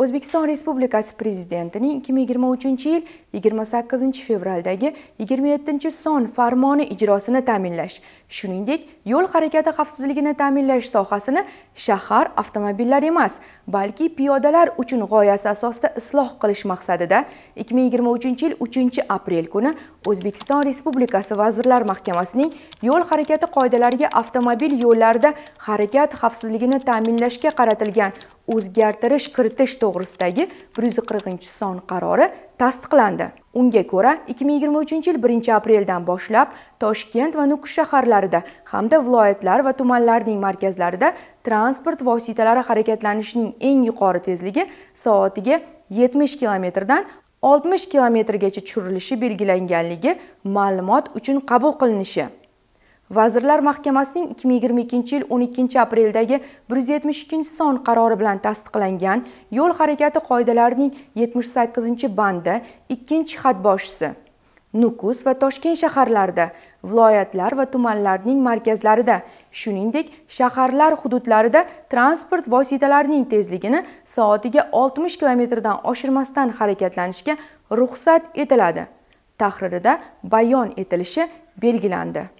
o'zbekiston respublikasi prezidentining 2023 yil 28 fevraldagi 27 son farmoni ijrosini ta'minlash shuningdek yo'l harakati xavfsizligini ta'minlash sohasini shahar avtomobillar emas balki piyodalar uchun g'oyasi asosida isloh qilish maqsadida 2023 yil 3 aprel kuni o'zbekiston respublikasi vazirlar mahkamasining yo'l harakati qoidalariga avtomobil yo'llarida harakat xavfsizligini ta'minlashga qaratilgan o'zgartirish kiritish to'g'risida to'g'risidagi 140 son qarori tasdiqlandi. Unga ko'ra 2023 yil 1 apreldan boshlab Toshkent va Nukus shaharlarida hamda viloyatlar va tumanlarning markazlarida transport vositalari harakatlanishining eng yuqori tezligi soatiga 70 kilometrdan 60 kilometrgacha tushirilishi belgilanganligi ma'lumot uchun qabul qilinishi Vazirlar Mahkamasining 2022-yil 12-apreldagi 172-son qarori bilan tasdiqlangan yo'l harakati qoidalarining 78-bandi 2-xat boshisi Nukus va Toshkent shaharlarida, viloyatlar va tumanlarning markazlarida, shuningdek, shaharlar hududlarida transport vositalarining tezligini soatiga 60 kilometrdan oshirmasdan harakatlanishga ruxsat etiladi. Tahririda bayon etilishi belgilandi.